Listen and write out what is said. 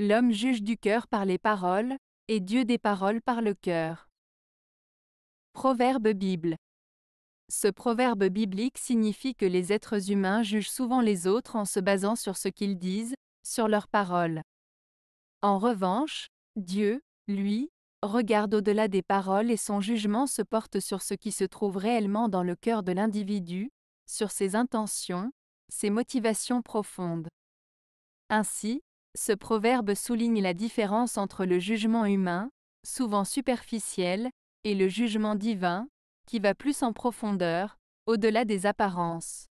L'homme juge du cœur par les paroles, et Dieu des paroles par le cœur. Proverbe Bible. Ce proverbe biblique signifie que les êtres humains jugent souvent les autres en se basant sur ce qu'ils disent, sur leurs paroles. En revanche, Dieu, lui, regarde au-delà des paroles et son jugement se porte sur ce qui se trouve réellement dans le cœur de l'individu, sur ses intentions, ses motivations profondes. Ainsi, ce proverbe souligne la différence entre le jugement humain, souvent superficiel, et le jugement divin, qui va plus en profondeur, au-delà des apparences.